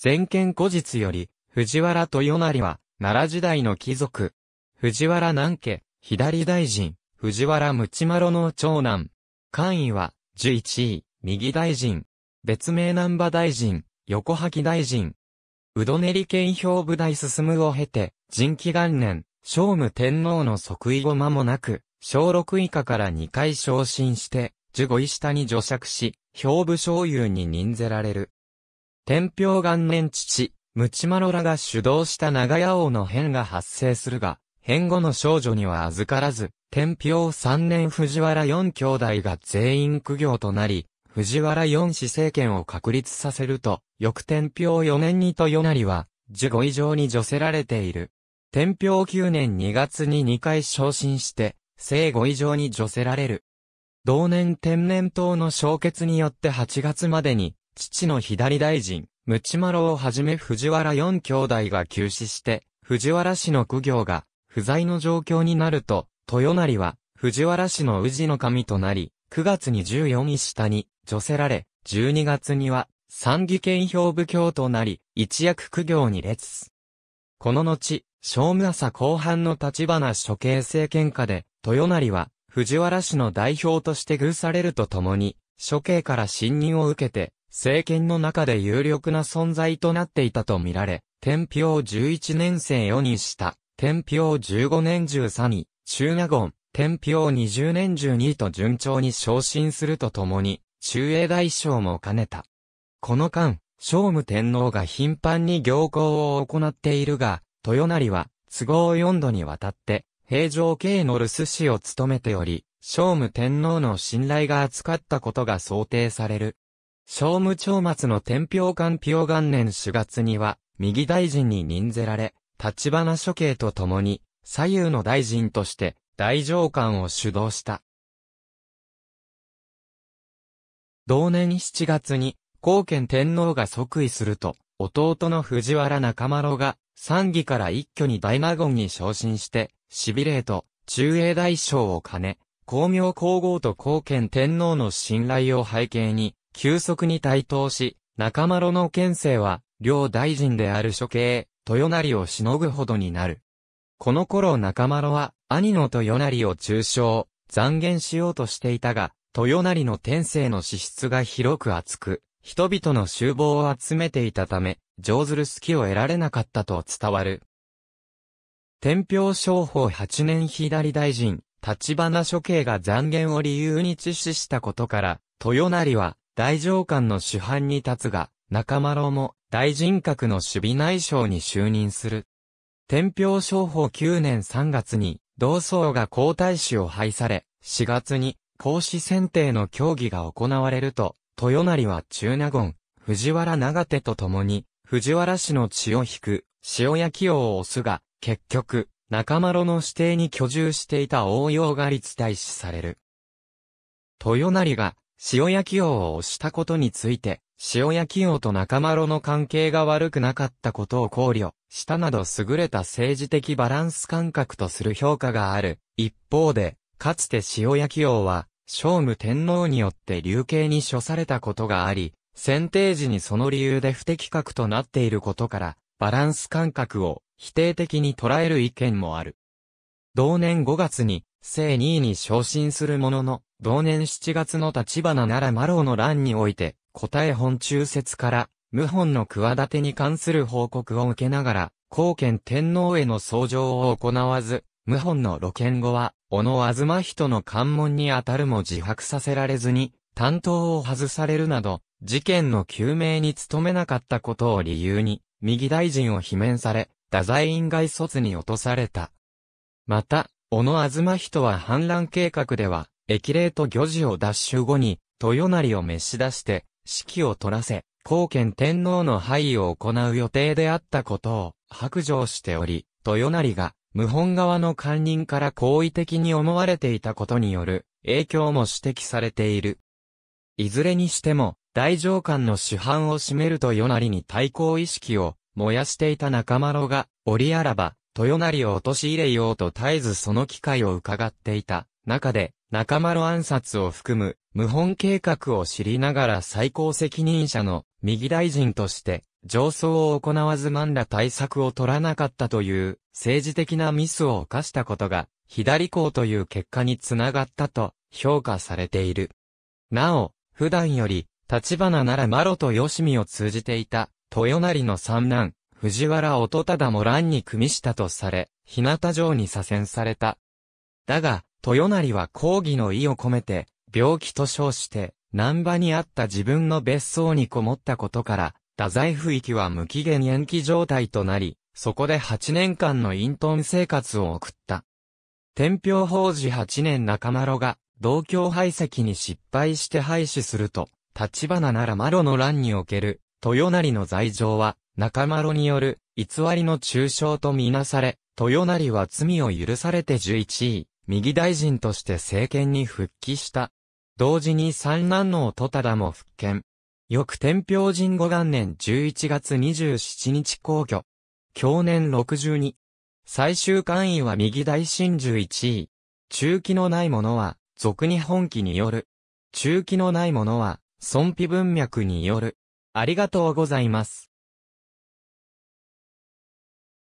全権後日より、藤原豊成は、奈良時代の貴族。藤原南家、左大臣、藤原鞭丸の長男。官位は、十一位、右大臣。別名南波大臣、横萩大臣。うどねり県表部大進むを経て、人気元年、聖武天皇の即位後間もなく、小6以下から2回昇進して、十五位下に除爵し、兵部将優に任ぜられる。天平元年父、ムチマロラが主導した長屋王の変が発生するが、変後の少女には預からず、天平三年藤原四兄弟が全員苦行となり、藤原四子政権を確立させると、翌天平四年にと四なりは、十五以上に除せられている。天平九年二月に二回昇進して、生後以上に除せられる。同年天然痘の消滅によって8月までに、父の左大臣、ムチマロをはじめ藤原四兄弟が急死して、藤原氏の苦行が不在の状況になると、豊成は藤原氏の氏の神となり、9月に14位下に除せられ、12月には三義兼兵部教となり、一躍苦行に列。この後、正務朝後半の立花処刑政権下で、豊成は、藤原氏の代表として遇されるとともに、処刑から信任を受けて、政権の中で有力な存在となっていたとみられ、天平11年生4にした、天平15年13位、中納言、天平20年12位と順調に昇進するとともに、中英大将も兼ねた。この間、聖武天皇が頻繁に行幸を行っているが、豊成は、都合4度にわたって、平城系の留守氏を務めており、聖武天皇の信頼が厚かったことが想定される。商務長末の天平官平元年4月には、右大臣に任ぜられ、立花処刑とともに、左右の大臣として、大上官を主導した。同年7月に、後賢天皇が即位すると、弟の藤原中丸が、三義から一挙に大納言に昇進して、痺れと、中英大将を兼ね、光明皇后と後賢天皇の信頼を背景に、急速に台頭し、中丸の県政は、両大臣である処刑、豊成をしのぐほどになる。この頃中丸は、兄の豊成を中傷、残言しようとしていたが、豊成の天性の資質が広く厚く、人々の集望を集めていたため、上ずる隙を得られなかったと伝わる。天平商法8年左大臣、立花処刑が残言を理由に致死したことから、豊成は、大上官の主犯に立つが、中丸も大人格の守備内相に就任する。天平商法9年3月に、同僧が皇太子を廃され、4月に孔子選定の協議が行われると、豊成は中納言、藤原長手と共に、藤原氏の血を引く、塩焼き王を押すが、結局、中丸の指定に居住していた応用が立大使される。豊成が塩焼き王をしたことについて、塩焼き王と中丸の関係が悪くなかったことを考慮したなど優れた政治的バランス感覚とする評価がある。一方で、かつて塩焼き王は、聖武天皇によって流刑に処されたことがあり、選定時にその理由で不適格となっていることから、バランス感覚を否定的に捉える意見もある。同年5月に、正2位に昇進するものの、同年7月の立花ならマローの乱において、答え本中説から、謀反の企てに関する報告を受けながら、後見天皇への奏上を行わず、謀反の露見後は、小野東人の関門に当たるも自白させられずに、担当を外されるなど、事件の究明に努めなかったことを理由に、右大臣を罷免され、太宰院外卒に落とされた。また、小野あずま人は反乱計画では、駅令と漁事を奪取後に、豊成を召し出して、指揮を取らせ、後見天皇の廃位を行う予定であったことを白状しており、豊成が、無本側の官人から好意的に思われていたことによる影響も指摘されている。いずれにしても、大上官の主犯を占めると豊成に対抗意識を燃やしていた間ろが、折あらば、豊成を陥れようと絶えずその機会を伺っていた中で、中丸暗殺を含む、無本計画を知りながら最高責任者の右大臣として、上層を行わず万ら対策を取らなかったという政治的なミスを犯したことが、左校という結果につながったと評価されている。なお、普段より、立花ならマロとシミを通じていた、豊成の三男、藤原乙忠も乱に組みしたとされ、日向城に左遷された。だが、豊成は抗議の意を込めて、病気と称して、難波にあった自分の別荘にこもったことから、太宰府域は無期限延期状態となり、そこで8年間の隠遁生活を送った。天平法事8年中丸が、同郷排斥に失敗して廃止すると、立花ならマロの乱における、豊成の罪状は、中丸による、偽りの中傷とみなされ、豊成は罪を許されて11位、右大臣として政権に復帰した。同時に三男の戸忠も復権。翌天平神五元年11月27日公挙。去年62。最終官位は右大臣11位。中期のない者は、俗に本気による。中期のない者は、損否文脈による。ありがとうございます。